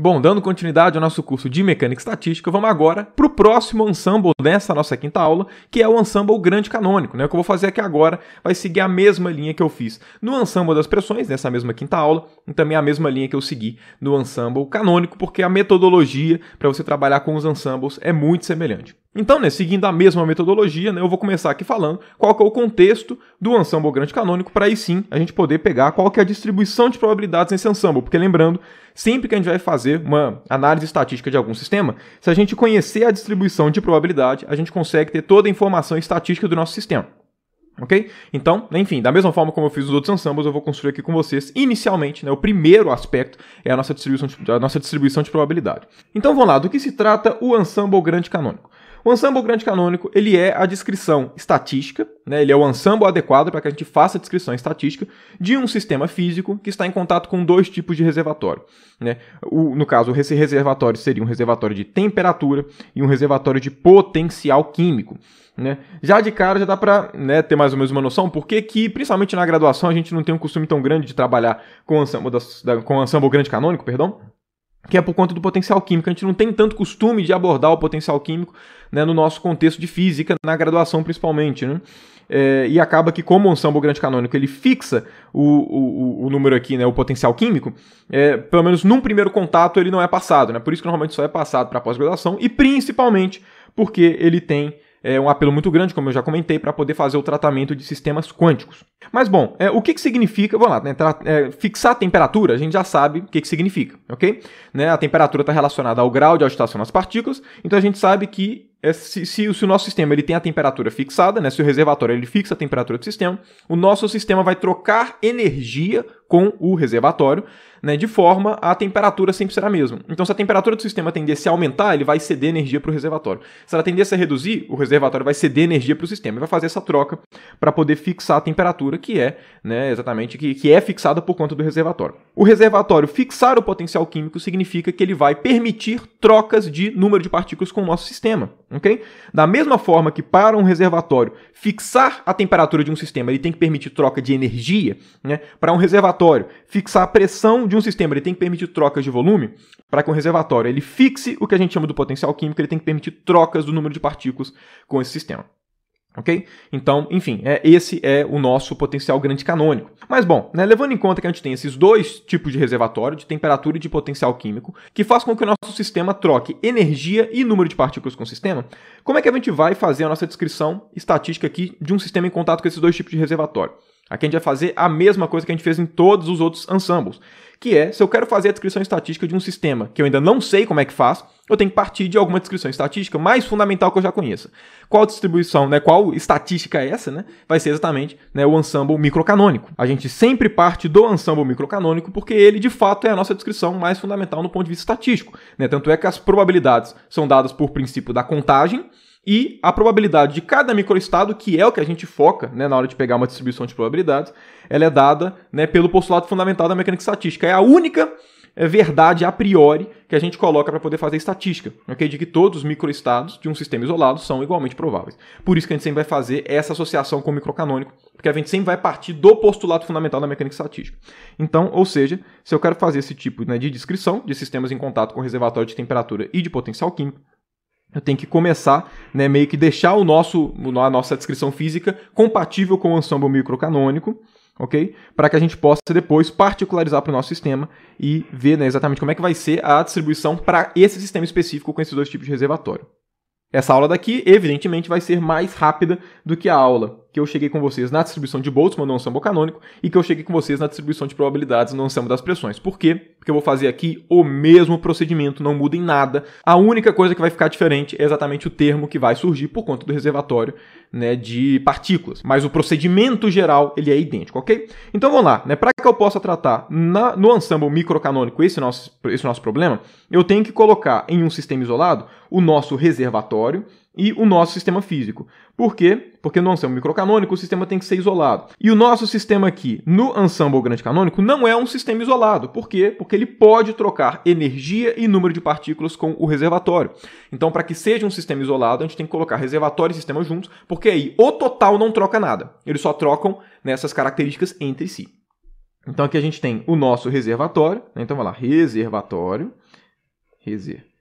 Bom, dando continuidade ao nosso curso de mecânica estatística, vamos agora para o próximo ensemble dessa nossa quinta aula, que é o ensemble grande canônico. Né? O que eu vou fazer aqui agora vai seguir a mesma linha que eu fiz no ensemble das pressões, nessa mesma quinta aula, e também a mesma linha que eu segui no ensemble canônico, porque a metodologia para você trabalhar com os ensembles é muito semelhante. Então, né, seguindo a mesma metodologia, né, eu vou começar aqui falando qual é o contexto do ensemble grande canônico para aí sim a gente poder pegar qual que é a distribuição de probabilidades nesse ensemble, porque lembrando, sempre que a gente vai fazer uma análise estatística de algum sistema, se a gente conhecer a distribuição de probabilidade, a gente consegue ter toda a informação estatística do nosso sistema. Ok? Então, enfim, da mesma forma como eu fiz os outros ensembles, eu vou construir aqui com vocês, inicialmente, né, o primeiro aspecto é a nossa, distribuição de, a nossa distribuição de probabilidade. Então vamos lá, do que se trata o ensemble grande canônico? O ensemble grande canônico, ele é a descrição estatística, né? ele é o ensemble adequado para que a gente faça a descrição estatística de um sistema físico que está em contato com dois tipos de reservatório. Né? O, no caso, esse reservatório seria um reservatório de temperatura e um reservatório de potencial químico. Né? Já de cara já dá para né, ter mais ou menos uma noção porque que, principalmente na graduação, a gente não tem um costume tão grande de trabalhar com o ensemble, da, da, com o ensemble grande canônico, perdão, que é por conta do potencial químico. A gente não tem tanto costume de abordar o potencial químico né, no nosso contexto de física, na graduação principalmente. Né? É, e acaba que, como o ensemble grande canônico ele fixa o, o, o número aqui, né, o potencial químico, é, pelo menos num primeiro contato ele não é passado. Né? Por isso que normalmente só é passado para pós-graduação e principalmente porque ele tem é um apelo muito grande, como eu já comentei, para poder fazer o tratamento de sistemas quânticos. Mas bom, é, o que, que significa, vamos lá, né, é, fixar a temperatura, a gente já sabe o que, que significa, ok? Né, a temperatura está relacionada ao grau de agitação nas partículas, então a gente sabe que é, se, se, se, o nosso sistema ele tem a temperatura fixada, né, se o reservatório ele fixa a temperatura do sistema, o nosso sistema vai trocar energia com o reservatório, né, de forma a temperatura sempre será a mesma. Então, se a temperatura do sistema tender a aumentar, ele vai ceder energia para o reservatório. Se ela tender a reduzir, o reservatório vai ceder energia para o sistema e vai fazer essa troca para poder fixar a temperatura que é, né, exatamente, que, que é fixada por conta do reservatório. O reservatório fixar o potencial químico significa que ele vai permitir trocas de número de partículas com o nosso sistema, ok? Da mesma forma que para um reservatório fixar a temperatura de um sistema ele tem que permitir troca de energia, né, para um reservatório reservatório, fixar a pressão de um sistema, ele tem que permitir trocas de volume, para que um reservatório ele fixe o que a gente chama do potencial químico, ele tem que permitir trocas do número de partículas com esse sistema. Ok? Então, enfim, é, esse é o nosso potencial grande canônico. Mas bom, né, levando em conta que a gente tem esses dois tipos de reservatório, de temperatura e de potencial químico, que faz com que o nosso sistema troque energia e número de partículas com o sistema, como é que a gente vai fazer a nossa descrição estatística aqui de um sistema em contato com esses dois tipos de reservatório? Aqui a gente vai fazer a mesma coisa que a gente fez em todos os outros ensembles, que é, se eu quero fazer a descrição estatística de um sistema que eu ainda não sei como é que faz, eu tenho que partir de alguma descrição estatística mais fundamental que eu já conheça. Qual distribuição, né, qual estatística é essa, né, vai ser exatamente né, o ensemble microcanônico. A gente sempre parte do ensemble microcanônico porque ele, de fato, é a nossa descrição mais fundamental no ponto de vista estatístico. Né? Tanto é que as probabilidades são dadas por princípio da contagem, e a probabilidade de cada microestado, que é o que a gente foca né, na hora de pegar uma distribuição de probabilidades, ela é dada né, pelo postulado fundamental da mecânica estatística. É a única é, verdade a priori que a gente coloca para poder fazer estatística, ok? De que todos os microestados de um sistema isolado são igualmente prováveis. Por isso que a gente sempre vai fazer essa associação com o microcanônico, porque a gente sempre vai partir do postulado fundamental da mecânica estatística. Então, ou seja, se eu quero fazer esse tipo né, de descrição de sistemas em contato com reservatório de temperatura e de potencial químico, eu tenho que começar, né, meio que deixar o nosso, a nossa descrição física compatível com o ensemble microcanônico, ok? Para que a gente possa depois particularizar para o nosso sistema e ver né, exatamente como é que vai ser a distribuição para esse sistema específico com esses dois tipos de reservatório. Essa aula daqui, evidentemente, vai ser mais rápida do que a aula que eu cheguei com vocês na distribuição de Boltzmann no ensemble é canônico e que eu cheguei com vocês na distribuição de probabilidades no ensemble é das pressões. Por quê? Porque eu vou fazer aqui o mesmo procedimento, não muda em nada. A única coisa que vai ficar diferente é exatamente o termo que vai surgir por conta do reservatório né, de partículas. Mas o procedimento geral ele é idêntico, ok? Então vamos lá. Né, Para que eu possa tratar na, no ensemble microcanônico esse nosso, esse nosso problema, eu tenho que colocar em um sistema isolado o nosso reservatório e o nosso sistema físico. Por quê? Porque no Ensemble microcanônico o sistema tem que ser isolado. E o nosso sistema aqui, no Ensemble grande canônico, não é um sistema isolado. Por quê? Porque ele pode trocar energia e número de partículas com o reservatório. Então, para que seja um sistema isolado, a gente tem que colocar reservatório e sistema juntos, porque aí o total não troca nada. Eles só trocam nessas características entre si. Então, aqui a gente tem o nosso reservatório. Né? Então, vai lá, reservatório. Reservatório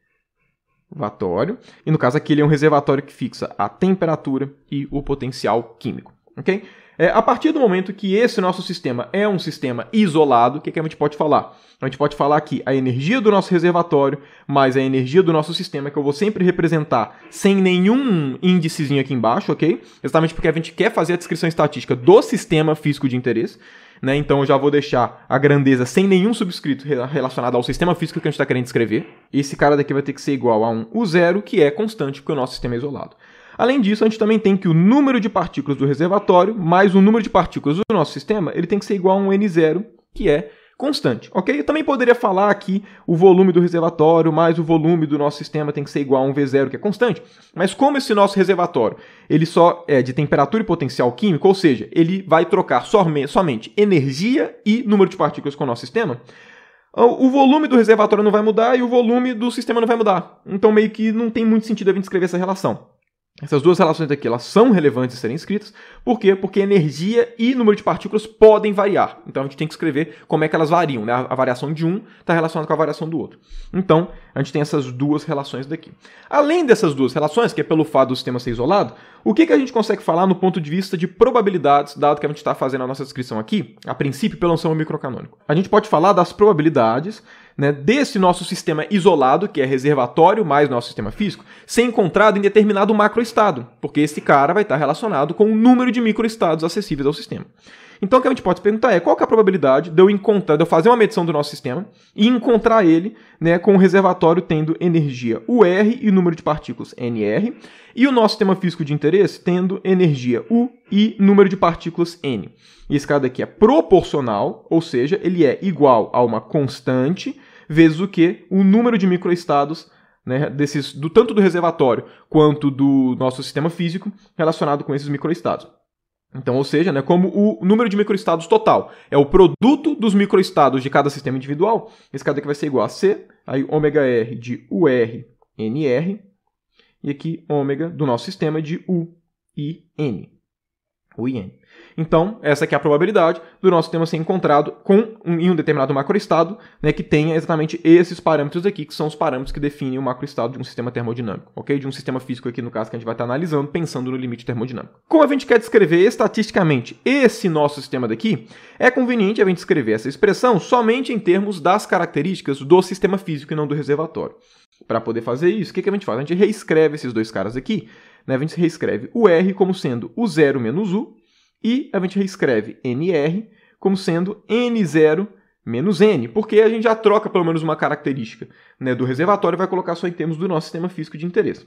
reservatório. E no caso aqui ele é um reservatório que fixa a temperatura e o potencial químico. Ok? É, a partir do momento que esse nosso sistema é um sistema isolado, o que, que a gente pode falar? A gente pode falar que a energia do nosso reservatório mais a energia do nosso sistema, que eu vou sempre representar sem nenhum índicezinho aqui embaixo, ok? Exatamente porque a gente quer fazer a descrição estatística do sistema físico de interesse né? Então eu já vou deixar a grandeza sem nenhum subscrito relacionado ao sistema físico que a gente está querendo escrever. Esse cara daqui vai ter que ser igual a um U0, que é constante, porque o nosso sistema é isolado. Além disso, a gente também tem que o número de partículas do reservatório mais o número de partículas do nosso sistema, ele tem que ser igual a um N0, que é constante, ok? Eu também poderia falar que o volume do reservatório mais o volume do nosso sistema tem que ser igual a um V0, que é constante, mas como esse nosso reservatório ele só é de temperatura e potencial químico, ou seja, ele vai trocar somente energia e número de partículas com o nosso sistema, o volume do reservatório não vai mudar e o volume do sistema não vai mudar. Então meio que não tem muito sentido a gente escrever essa relação. Essas duas relações aqui elas são relevantes de serem escritas. Por quê? Porque energia e número de partículas podem variar. Então a gente tem que escrever como é que elas variam. Né? A variação de um está relacionada com a variação do outro. Então a gente tem essas duas relações daqui. Além dessas duas relações, que é pelo fato do sistema ser isolado, o que, que a gente consegue falar no ponto de vista de probabilidades, dado que a gente está fazendo a nossa descrição aqui, a princípio pelo ensemble microcanônico? A gente pode falar das probabilidades né, desse nosso sistema isolado, que é reservatório mais nosso sistema físico, ser encontrado em determinado macroestado, porque esse cara vai estar relacionado com o número de microestados acessíveis ao sistema. Então o que a gente pode se perguntar é qual é a probabilidade de eu encontrar, de eu fazer uma medição do nosso sistema e encontrar ele né, com o reservatório tendo energia UR e número de partículas NR, e o nosso sistema físico de interesse tendo energia U e número de partículas N. E esse cara daqui é proporcional, ou seja, ele é igual a uma constante vezes o que o número de microestados né, desses, do tanto do reservatório quanto do nosso sistema físico relacionado com esses microestados. Então, ou seja, né, como o número de microestados total é o produto dos microestados de cada sistema individual, esse cara aqui vai ser igual a C, aí ômega R de UR, NR, e aqui ômega do nosso sistema de U e N o Então, essa aqui é a probabilidade do nosso sistema ser encontrado com, um, em um determinado macroestado, né, que tenha exatamente esses parâmetros aqui, que são os parâmetros que definem o macroestado de um sistema termodinâmico, ok? De um sistema físico aqui, no caso, que a gente vai estar analisando, pensando no limite termodinâmico. Como a gente quer descrever estatisticamente esse nosso sistema daqui, é conveniente a gente escrever essa expressão somente em termos das características do sistema físico e não do reservatório. Para poder fazer isso, o que, que a gente faz? A gente reescreve esses dois caras aqui, né? a gente reescreve o R como sendo o zero menos U, e a gente reescreve NR como sendo N0 menos N, porque a gente já troca pelo menos uma característica né, do reservatório e vai colocar só em termos do nosso sistema físico de interesse.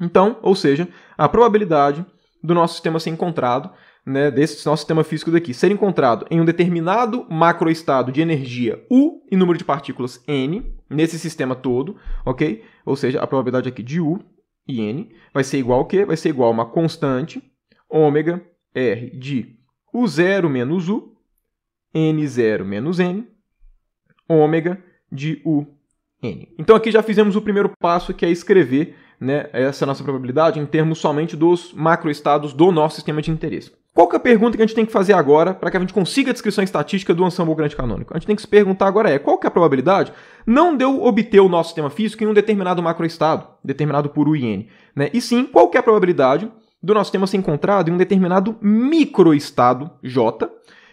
Então, ou seja, a probabilidade do nosso sistema ser encontrado, né, desse nosso sistema físico daqui, ser encontrado em um determinado macroestado de energia U e número de partículas N, nesse sistema todo, ok? Ou seja, a probabilidade aqui de U e N vai ser igual ao quê? Vai ser igual a uma constante ômega R de U0 menos U, N0 menos N, ômega de U N. Então aqui já fizemos o primeiro passo, que é escrever né, essa é nossa probabilidade em termos somente dos macroestados do nosso sistema de interesse. Qual que é a pergunta que a gente tem que fazer agora para que a gente consiga a descrição estatística do ansamble grande canônico? A gente tem que se perguntar agora é qual que é a probabilidade não de eu obter o nosso sistema físico em um determinado macroestado, determinado por UIN, né? E sim, qual que é a probabilidade do nosso sistema ser encontrado em um determinado microestado J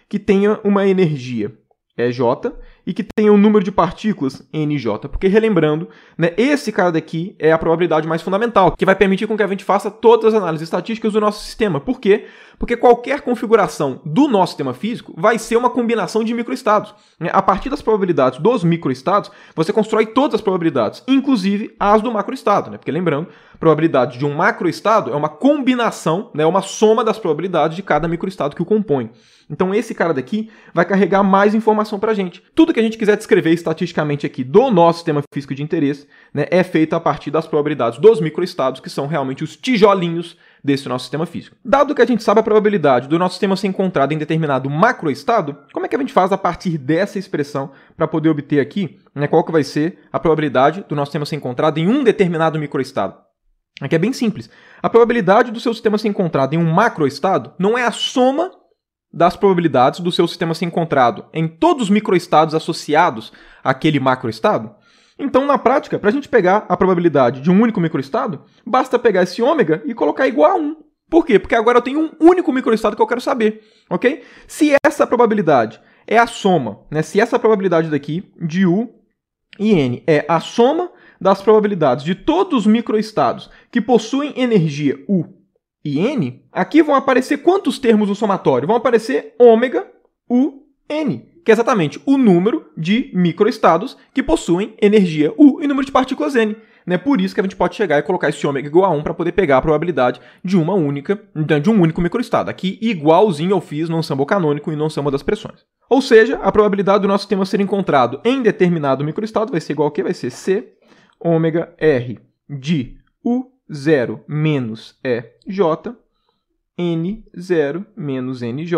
que tenha uma energia é J e que tenha um número de partículas nj. Porque, relembrando, né, esse cara daqui é a probabilidade mais fundamental, que vai permitir com que a gente faça todas as análises estatísticas do nosso sistema. Por quê? Porque qualquer configuração do nosso sistema físico vai ser uma combinação de microestados. Né? A partir das probabilidades dos microestados, você constrói todas as probabilidades, inclusive as do macroestado. Né? Porque, lembrando, Probabilidade de um macroestado é uma combinação, né, é né, uma soma das probabilidades de cada microestado que o compõe. Então esse cara daqui vai carregar mais informação para a gente. Tudo que a gente quiser descrever estatisticamente aqui do nosso sistema físico de interesse né, é feito a partir das probabilidades dos microestados, que são realmente os tijolinhos desse nosso sistema físico. Dado que a gente sabe a probabilidade do nosso sistema ser encontrado em determinado macroestado, como é que a gente faz a partir dessa expressão para poder obter aqui né, qual que vai ser a probabilidade do nosso sistema ser encontrado em um determinado microestado? Aqui é bem simples. A probabilidade do seu sistema ser encontrado em um macroestado não é a soma das probabilidades do seu sistema ser encontrado em todos os microestados associados àquele macroestado. Então, na prática, para a gente pegar a probabilidade de um único microestado, basta pegar esse ômega e colocar igual a 1. Por quê? Porque agora eu tenho um único microestado que eu quero saber, ok? Se essa probabilidade é a soma, né? se essa probabilidade daqui de U e N é a soma das probabilidades de todos os microestados que possuem energia U e N, aqui vão aparecer quantos termos no somatório? Vão aparecer ômega U N, que é exatamente o número de microestados que possuem energia U e número de partículas N. Né? Por isso que a gente pode chegar e colocar esse ômega igual a 1 para poder pegar a probabilidade de uma única, de um único microestado. Aqui, igualzinho eu fiz no sambo canônico e no samba das pressões. Ou seja, a probabilidade do nosso sistema ser encontrado em determinado microestado vai ser igual a quê? Vai ser C ômega R de U0 menos EJ, N0 menos NJ,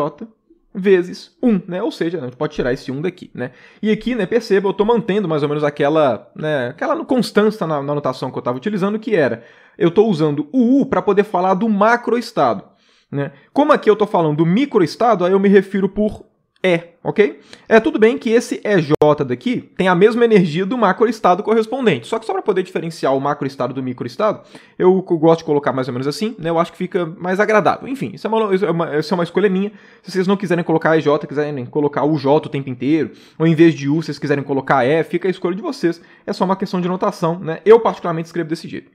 vezes 1, né? Ou seja, a gente pode tirar esse 1 daqui, né? E aqui, né, perceba, eu estou mantendo mais ou menos aquela, né, aquela constância na, na anotação que eu estava utilizando, que era, eu estou usando o U para poder falar do macroestado, né? Como aqui eu estou falando do microestado, aí eu me refiro por é, ok? É tudo bem que esse EJ daqui tem a mesma energia do macroestado correspondente. Só que só para poder diferenciar o macroestado do microestado, eu, gosto de colocar mais ou menos assim, né? Eu acho que fica mais agradável. Enfim, isso é uma, isso é uma, isso é uma escolha minha. Se vocês não quiserem colocar EJ, quiserem colocar UJ o tempo inteiro, ou em vez de U, vocês quiserem colocar E, fica a escolha de vocês. É só uma questão de notação, né? Eu particularmente escrevo desse jeito.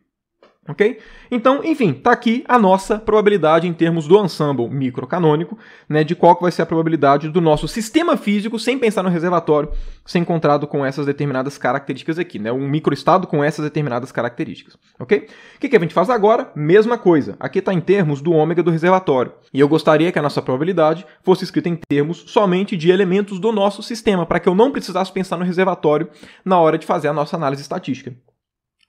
Ok? Então, enfim, está aqui a nossa probabilidade em termos do ensemble microcanônico, né, de qual que vai ser a probabilidade do nosso sistema físico, sem pensar no reservatório, ser encontrado com essas determinadas características aqui, né, um microestado com essas determinadas características, ok? O que, que a gente faz agora? Mesma coisa, aqui está em termos do ômega do reservatório, e eu gostaria que a nossa probabilidade fosse escrita em termos somente de elementos do nosso sistema, para que eu não precisasse pensar no reservatório na hora de fazer a nossa análise estatística.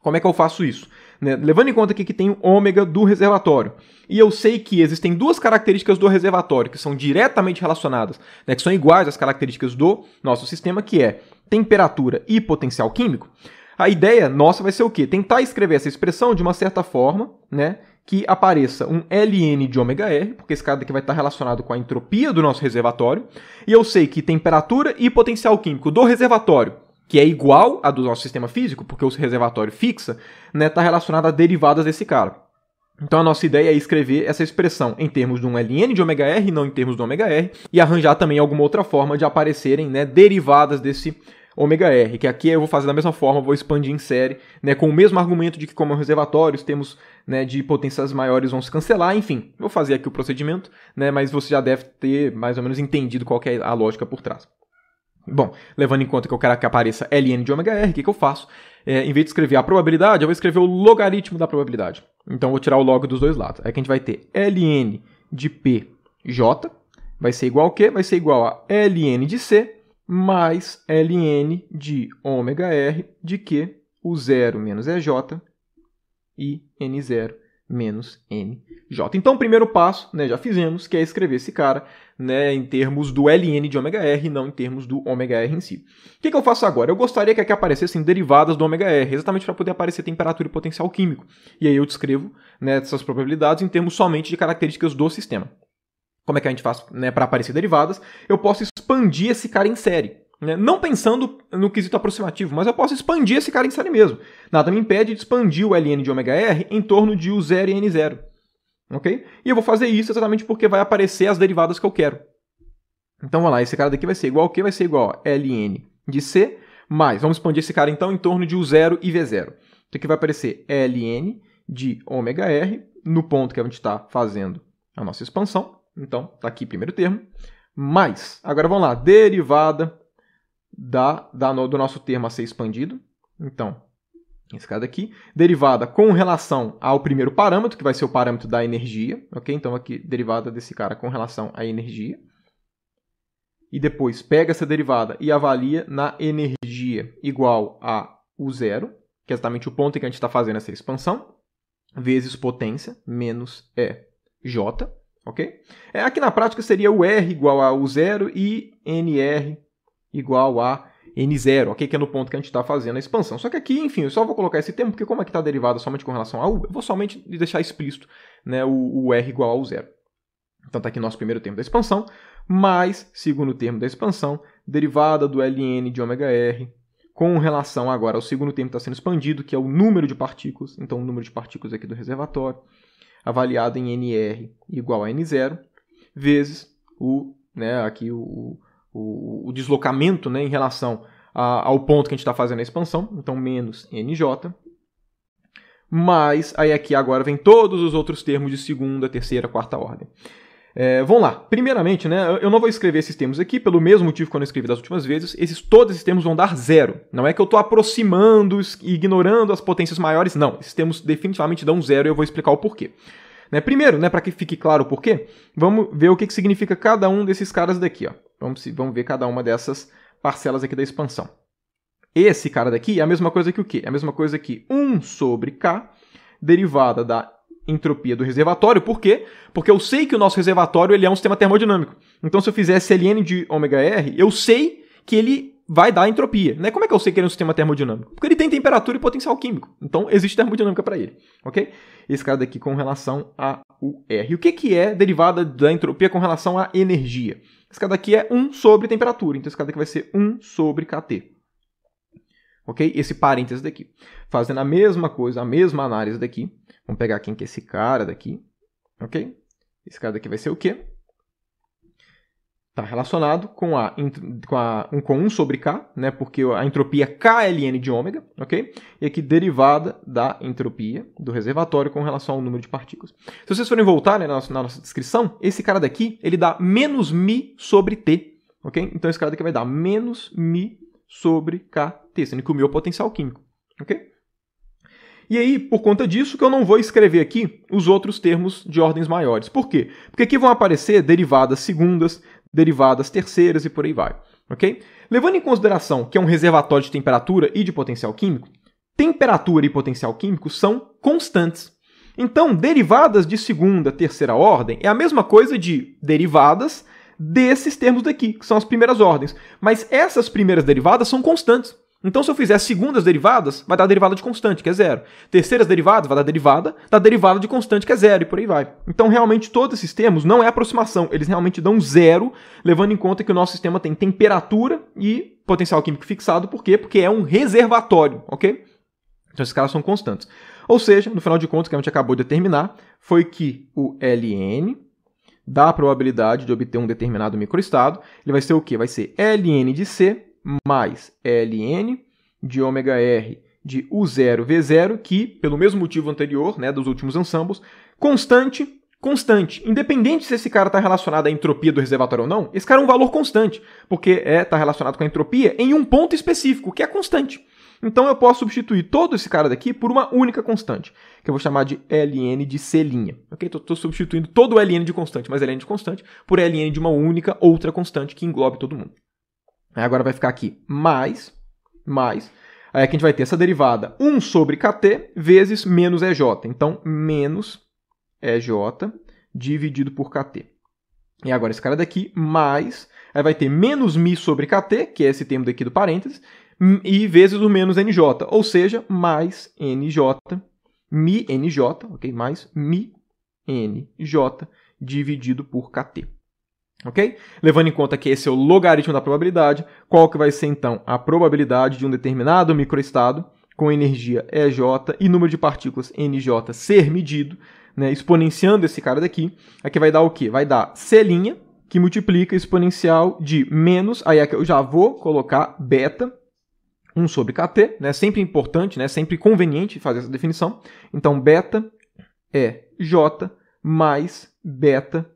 Como é que eu faço isso? né? levando em conta aqui que tem o ômega do reservatório. E eu sei que existem duas características do reservatório que são diretamente relacionadas, né? que são iguais às características do nosso sistema, que é temperatura e potencial químico. A ideia nossa vai ser o quê? Tentar escrever essa expressão de uma certa forma, né? que apareça um LN de ômega R, porque esse cara daqui vai estar relacionado com a entropia do nosso reservatório, e eu sei que temperatura e potencial químico do reservatório que é igual à do nosso sistema físico, porque o reservatório fixa, né, está relacionado a derivadas desse cara. Então a nossa ideia é escrever essa expressão em termos de um ln de ωr r, não em termos do ωr, r, e arranjar também alguma outra forma de aparecerem né, derivadas desse ωr, r, que aqui eu vou fazer da mesma forma, vou expandir em série, né, com o mesmo argumento de que como é um reservatório, os termos né, de potências maiores vão se cancelar, enfim, vou fazer aqui o procedimento, né, mas você já deve ter mais ou menos entendido qual é a lógica por trás. Bom, levando em conta que eu quero que apareça ln de ômega r, o que, que eu faço? É, em vez de escrever a probabilidade, eu vou escrever o logaritmo da probabilidade. Então, eu vou tirar o log dos dois lados. Aí que a gente vai ter ln de pj vai ser igual a quê? Vai ser igual a ln de c mais ln de ômega r de que o zero menos ej e n zero menos nj. Então, o primeiro passo, né, já fizemos, que é escrever esse cara né, em termos do ln de ômega r, não em termos do ômega r em si. O que, que eu faço agora? Eu gostaria que aqui aparecessem derivadas do ômega r, exatamente para poder aparecer temperatura e potencial químico. E aí eu descrevo né, essas probabilidades em termos somente de características do sistema. Como é que a gente faz né, para aparecer derivadas? Eu posso expandir esse cara em série. Né? Não pensando no quesito aproximativo, mas eu posso expandir esse cara em série mesmo. Nada me impede de expandir o ln de ωr em torno de U0 e N0. Ok? E eu vou fazer isso exatamente porque vai aparecer as derivadas que eu quero. Então, vamos lá, esse cara daqui vai ser igual a quê? Vai ser igual a ln de C mais, vamos expandir esse cara então em torno de U0 e V0. Então aqui vai aparecer ln de ωr no ponto que a gente está fazendo a nossa expansão. Então, está aqui primeiro termo. Mais, agora vamos lá, derivada da, da no, do nosso termo a ser expandido. Então, esse cara aqui, derivada com relação ao primeiro parâmetro, que vai ser o parâmetro da energia, ok? Então, aqui, derivada desse cara com relação à energia. E depois pega essa derivada e avalia na energia igual a U zero, que é exatamente o ponto em que a gente está fazendo essa expansão, vezes potência, menos E, J, ok? É, aqui na prática seria o R igual a U zero e NR igual a N0, ok? Que é no ponto que a gente está fazendo a expansão. Só que aqui, enfim, eu só vou colocar esse termo, porque como que está derivada somente com relação a U, eu vou somente deixar explícito né, o, o R igual ao zero. Então está aqui nosso primeiro termo da expansão, mais segundo termo da expansão, derivada do ln de ωr, com relação agora ao segundo termo que está sendo expandido, que é o número de partículas, então o número de partículas aqui do reservatório, avaliado em nr igual a n0, vezes o, né, aqui o, o, o deslocamento né, em relação a, ao ponto que a gente está fazendo a expansão, então menos NJ. Mas aí aqui agora vem todos os outros termos de segunda, terceira, quarta ordem. É, vamos lá. Primeiramente, né, eu não vou escrever esses termos aqui, pelo mesmo motivo que eu não escrevi das últimas vezes. Esses, todos esses termos vão dar zero. Não é que eu estou aproximando e ignorando as potências maiores, não. Esses termos definitivamente dão zero e eu vou explicar o porquê. Né, primeiro, né, para que fique claro o porquê, vamos ver o que, que significa cada um desses caras daqui. Ó. Vamos, vamos ver cada uma dessas parcelas aqui da expansão. Esse cara daqui é a mesma coisa que o quê? É a mesma coisa que 1 sobre K, derivada da entropia do reservatório. Por quê? Porque eu sei que o nosso reservatório ele é um sistema termodinâmico. Então, se eu fizesse ln de ωr, eu sei que ele vai dar entropia. Né? Como é que eu sei que ele é um sistema termodinâmico? Porque ele tem temperatura e potencial químico. Então, existe termodinâmica para ele. ok? Esse cara daqui com relação a o R. O que, que é derivada da entropia com relação à energia? Esse cara daqui é 1 sobre temperatura, então esse cara daqui vai ser 1 sobre KT. Ok? Esse parênteses daqui. Fazendo a mesma coisa, a mesma análise daqui. Vamos pegar quem que é esse cara daqui. Ok? Esse cara daqui vai ser o quê? Tá relacionado com a, com a 1 com 1 sobre K, né? Porque a entropia K é ln de ômega, ok? E aqui derivada da entropia do reservatório com relação ao número de partículas. Se vocês forem voltar né, na, nossa, na nossa descrição, esse cara daqui, ele dá menos mi sobre T, ok? Então esse cara daqui vai dar menos mi sobre KT, sendo que o meu é potencial químico, ok? E aí, por conta disso, que eu não vou escrever aqui os outros termos de ordens maiores. Por quê? Porque aqui vão aparecer derivadas segundas, derivadas terceiras e por aí vai. Okay? Levando em consideração que é um reservatório de temperatura e de potencial químico, temperatura e potencial químico são constantes. Então, derivadas de segunda, terceira ordem é a mesma coisa de derivadas desses termos daqui, que são as primeiras ordens. Mas essas primeiras derivadas são constantes. Então, se eu fizer segundas derivadas, vai dar derivada de constante, que é zero. Terceiras derivadas, vai dar derivada, da derivada de constante, que é zero, e por aí vai. Então, realmente, todos esses termos não é aproximação, eles realmente dão zero, levando em conta que o nosso sistema tem temperatura e potencial químico fixado, por quê? Porque é um reservatório, ok? Então, esses caras são constantes. Ou seja, no final de contas, o que a gente acabou de determinar, foi que o Ln da probabilidade de obter um determinado microestado, ele vai ser o quê? Vai ser Ln de C mais ln de ωr de U0V0, que, pelo mesmo motivo anterior, né, dos últimos ensambos, constante, constante. Independente se esse cara está relacionado à entropia do reservatório ou não, esse cara é um valor constante, porque está é, tá relacionado com a entropia em um ponto específico, que é constante. Então eu posso substituir todo esse cara daqui por uma única constante, que eu vou chamar de ln de C'. Ok? Estou substituindo todo o ln de constante, mas ln de constante, por ln de uma única outra constante que englobe todo mundo. Agora vai ficar aqui mais, mais. Aí aqui a gente vai ter essa derivada 1 sobre kt vezes menos EJ. Então, menos EJ dividido por kt. E agora esse cara daqui mais... Aí vai ter menos mi sobre kt, que é esse termo daqui do parênteses, e vezes o menos nj, ou seja, mais nj, mi nj, ok? Mais mi nj dividido por kt ok? Levando em conta que esse é o logaritmo da probabilidade, qual que vai ser então a probabilidade de um determinado microestado com energia EJ e número de partículas NJ ser medido, né, exponenciando esse cara daqui, aqui é vai dar o quê? Vai dar C', que multiplica exponencial de menos, aí aqui é eu já vou colocar beta, 1 sobre kt, né, sempre importante, né, sempre conveniente fazer essa definição. Então, beta é J mais beta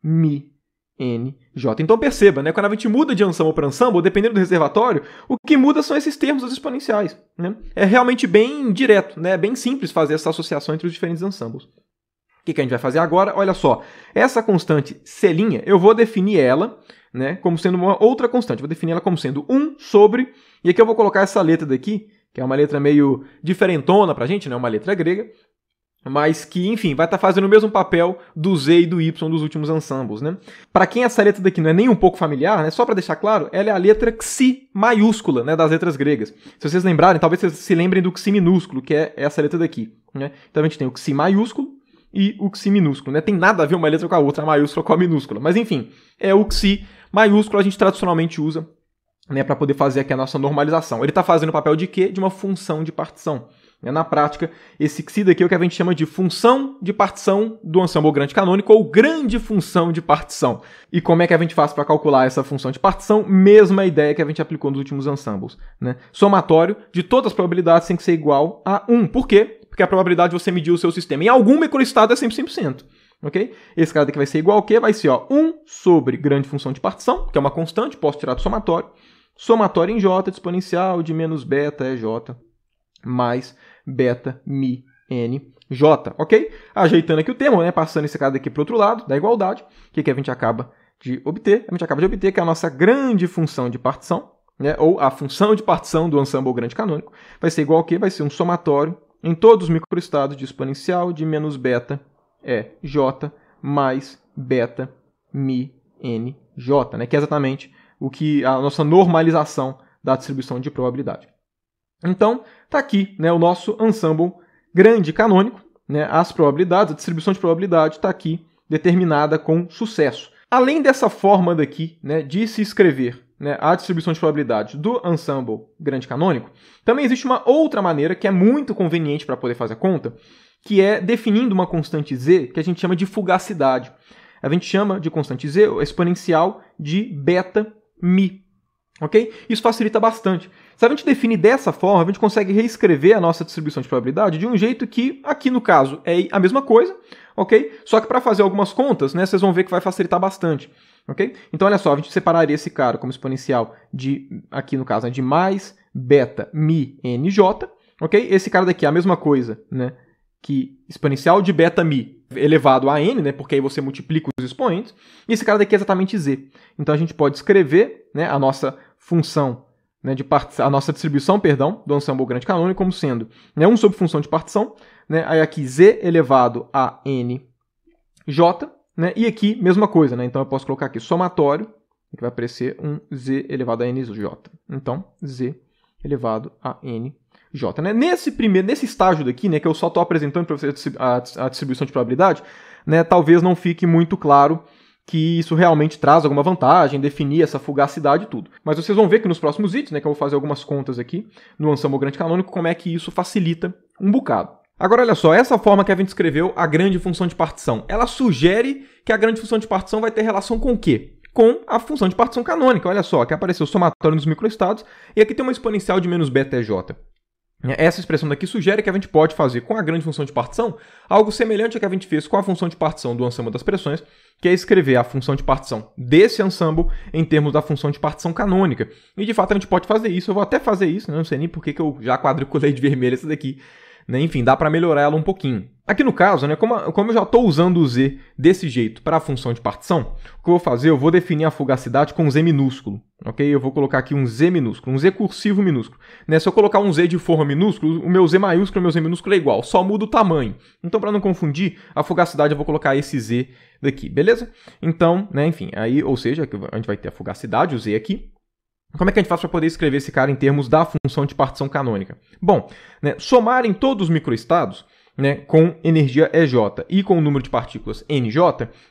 mi NJ. Então perceba, né? Quando a gente muda de ensemble para ensemble, dependendo do reservatório, o que muda são esses termos os exponenciais. Né? É realmente bem direto, né? É bem simples fazer essa associação entre os diferentes ensembles. O que, que a gente vai fazer agora? Olha só, essa constante C', eu vou definir ela né, como sendo uma outra constante. Vou definir ela como sendo 1 sobre... E aqui eu vou colocar essa letra daqui, que é uma letra meio diferentona para a gente, né, uma letra grega mas que, enfim, vai estar tá fazendo o mesmo papel do Z e do Y dos últimos ensembles, né? Para quem essa letra daqui não é nem um pouco familiar, né? Só para deixar claro, ela é a letra Xi maiúscula, né, das letras gregas. Se vocês lembrarem, talvez vocês se lembrem do Xi minúsculo, que é essa letra daqui, né? Então a gente tem o Xi maiúsculo e o Xi minúsculo, né? Tem nada a ver uma letra com a outra, a maiúscula com a minúscula, mas enfim, é o Xi maiúsculo a gente tradicionalmente usa, né, para poder fazer aqui a nossa normalização. Ele está fazendo o papel de quê? De uma função de partição. Né, na prática, esse xi daqui é o que a gente chama de função de partição do ensemble grande canônico ou grande função de partição. E como é que a gente faz para calcular essa função de partição? Mesma ideia que a gente aplicou nos últimos ensembles Né? Somatório de todas as probabilidades tem que ser igual a 1. Por quê? Porque a probabilidade de você medir o seu sistema em algum microestado é sempre 100%. Ok? Esse cara daqui vai ser igual ao quê? Vai ser ó, 1 sobre grande função de partição, que é uma constante, posso tirar do somatório. Somatório em J, exponencial de menos beta é J, mais beta, mi, n, j, ok? Ajeitando aqui o termo, né? Passando esse cara daqui para o outro lado, da igualdade, o que, que a gente acaba de obter? A gente acaba de obter que a nossa grande função de partição, né, ou a função de partição do ensemble grande canônico, vai ser igual a quê? Vai ser um somatório em todos os microestados de exponencial de menos beta é j mais beta mi nj, né, que é exatamente o que a nossa normalização da distribuição de probabilidade. Então, está aqui né, o nosso ensemble grande canônico, né, as probabilidades, a distribuição de probabilidade está aqui determinada com sucesso. Além dessa forma daqui né, de se escrever né, a distribuição de probabilidade do ensemble grande canônico, também existe uma outra maneira que é muito conveniente para poder fazer a conta, que é definindo uma constante z que a gente chama de fugacidade. A gente chama de constante z exponencial de beta mi. Ok? Isso facilita bastante. Se a gente define dessa forma, a gente consegue reescrever a nossa distribuição de probabilidade de um jeito que, aqui no caso, é a mesma coisa, ok? Só que para fazer algumas contas, né, vocês vão ver que vai facilitar bastante, ok? Então, olha só, a gente separaria esse cara como exponencial de, aqui no caso, né, de mais beta mi nj, ok? Esse cara daqui é a mesma coisa, né? Que exponencial de beta mi elevado a n, né? Porque aí você multiplica os expoentes. E esse cara daqui é exatamente z. Então, a gente pode escrever né, a nossa função né, de partição, a nossa distribuição, perdão, do ensemble grande canônico como sendo né, 1 sobre função de partição, né, aí aqui z elevado a nj, né, e aqui mesma coisa, né, então eu posso colocar aqui somatório, que vai aparecer um z elevado a nj, Então, z elevado a nj, Né? Nesse primeiro, nesse estágio daqui, né, que eu só estou apresentando para vocês a distribuição de probabilidade, né, talvez não fique muito claro que isso realmente traz alguma vantagem, definir essa fugacidade e tudo. Mas vocês vão ver que nos próximos itens, né, que eu vou fazer algumas contas aqui no Anselmo Grande Canônico, como é que isso facilita um bocado. Agora, olha só, essa forma que a gente escreveu, a grande função de partição, ela sugere que a grande função de partição vai ter relação com o quê? Com a função de partição canônica. Olha só, aqui apareceu o somatório dos microestados e aqui tem uma exponencial de menos beta J. Essa expressão daqui sugere que a gente pode fazer com a grande função de partição algo semelhante ao que a gente fez com a função de partição do ansamblo das pressões, que é escrever a função de partição desse ansamblo em termos da função de partição canônica. E de fato a gente pode fazer isso, eu vou até fazer isso, né? não sei nem por que eu já quadriculei de vermelho essa daqui. Né? Enfim, dá para melhorar ela um pouquinho. Aqui no caso, né, como, como eu já estou usando o z desse jeito para a função de partição, o que eu vou fazer, eu vou definir a fugacidade com z minúsculo, ok? Eu vou colocar aqui um z minúsculo, um z cursivo minúsculo. Né? Se eu colocar um z de forma minúsculo, o meu z maiúsculo e o meu z minúsculo é igual, só muda o tamanho. Então, para não confundir, a fugacidade eu vou colocar esse z daqui, beleza? Então, né, enfim, aí, ou seja, a gente vai ter a fugacidade, o z aqui, como é que a gente faz para poder escrever esse cara em termos da função de partição canônica? Bom, né, somar em todos os microestados né, com energia EJ e com o número de partículas NJ,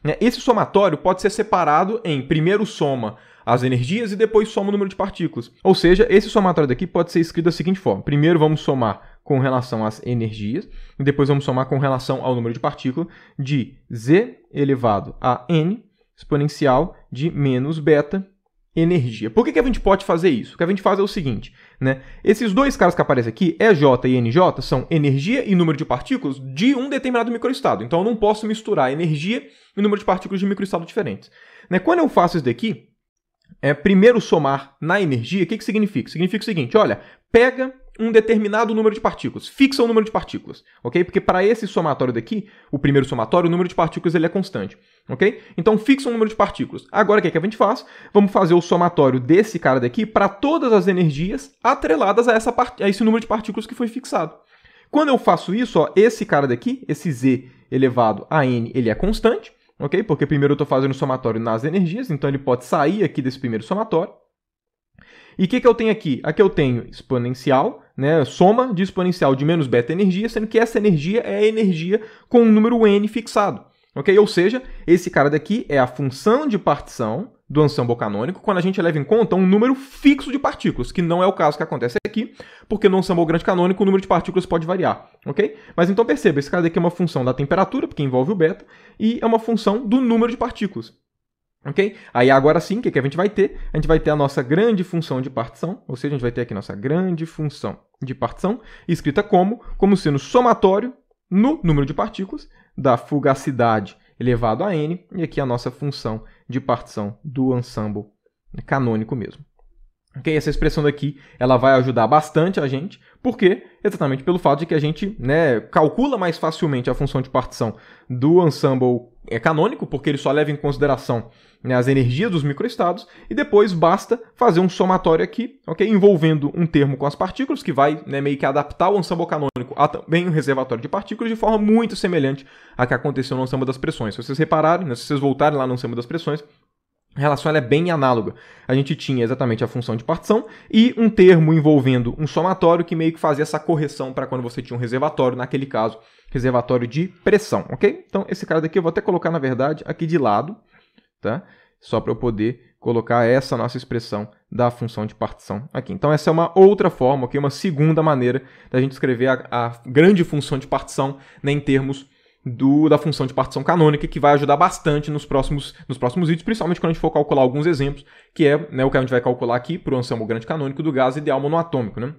né, esse somatório pode ser separado em primeiro soma as energias e depois soma o número de partículas. Ou seja, esse somatório daqui pode ser escrito da seguinte forma: primeiro vamos somar com relação às energias, e depois vamos somar com relação ao número de partículas de z elevado a n exponencial de menos beta energia. Por que, que a gente pode fazer isso? O que a gente faz é o seguinte, né? Esses dois caras que aparecem aqui, EJ e NJ, são energia e número de partículas de um determinado microestado. Então eu não posso misturar energia e número de partículas de microestados diferentes. Né? Quando eu faço isso daqui, é primeiro somar na energia, o que, que significa? Significa o seguinte, olha, pega um determinado número de partículas. Fixa o número de partículas, ok? Porque para esse somatório daqui, o primeiro somatório, o número de partículas ele é constante, ok? Então fixa o número de partículas. Agora o que, é que a gente faz? Vamos fazer o somatório desse cara daqui para todas as energias atreladas a, essa a esse número de partículas que foi fixado. Quando eu faço isso, ó, esse cara daqui, esse z elevado a n, ele é constante, ok? Porque primeiro eu estou fazendo o somatório nas energias, então ele pode sair aqui desse primeiro somatório. E o que, que eu tenho aqui? Aqui eu tenho exponencial, né, soma de exponencial de menos beta energia, sendo que essa energia é a energia com um número n fixado. Okay? Ou seja, esse cara daqui é a função de partição do ensemble canônico quando a gente leva em conta um número fixo de partículas, que não é o caso que acontece aqui, porque no ensemble grande canônico o número de partículas pode variar, ok? Mas então perceba, esse cara daqui é uma função da temperatura, porque envolve o beta, e é uma função do número de partículas. Ok? Aí agora sim, o que, que a gente vai ter? A gente vai ter a nossa grande função de partição, ou seja, a gente vai ter aqui nossa grande função de partição, escrita como, como sendo somatório no número de partículas da fugacidade elevado a n, e aqui a nossa função de partição do ensemble canônico mesmo. Ok, Essa expressão daqui ela vai ajudar bastante a gente, porque exatamente pelo fato de que a gente né, calcula mais facilmente a função de partição do ensemble é canônico, porque ele só leva em consideração né, as energias dos microestados, e depois basta fazer um somatório aqui, ok? Envolvendo um termo com as partículas, que vai né, meio que adaptar o ensemble canônico a também um reservatório de partículas, de forma muito semelhante à que aconteceu no ensemble das pressões. Se vocês repararem, né, se vocês voltarem lá no ensemble das pressões, a relação é bem análoga. A gente tinha exatamente a função de partição e um termo envolvendo um somatório que meio que fazia essa correção para quando você tinha um reservatório, naquele caso, reservatório de pressão, ok? Então, esse cara daqui eu vou até colocar, na verdade, aqui de lado, tá? Só para eu poder colocar essa nossa expressão da função de partição aqui. Então, essa é uma outra forma, ok? Uma segunda maneira da gente escrever a, a grande função de partição né, em termos do, da função de partição canônica, que vai ajudar bastante nos próximos, nos próximos vídeos, principalmente quando a gente for calcular alguns exemplos, que é né, o que a gente vai calcular aqui para o anselmo grande canônico do gás ideal monoatômico, né?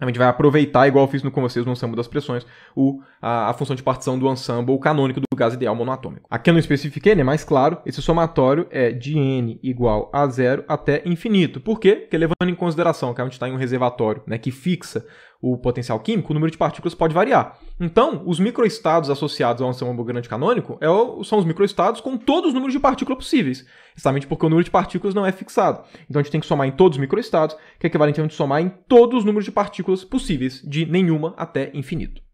A gente vai aproveitar, igual eu fiz no, com vocês no ensemble das pressões, o, a, a, função de partição do ensemble canônico do gás ideal monoatômico. Aqui eu não especifiquei, né? Mas claro, esse somatório é de n igual a zero até infinito. Por quê? Porque levando em consideração que a gente está em um reservatório né, que fixa o potencial químico, o número de partículas pode variar. Então, os microestados associados ao ensemble grande canônico é o, são os microestados com todos os números de partículas possíveis, justamente porque o número de partículas não é fixado. Então, a gente tem que somar em todos os microestados, que é equivalente a gente somar em todos os números de partículas possíveis, de nenhuma até infinito.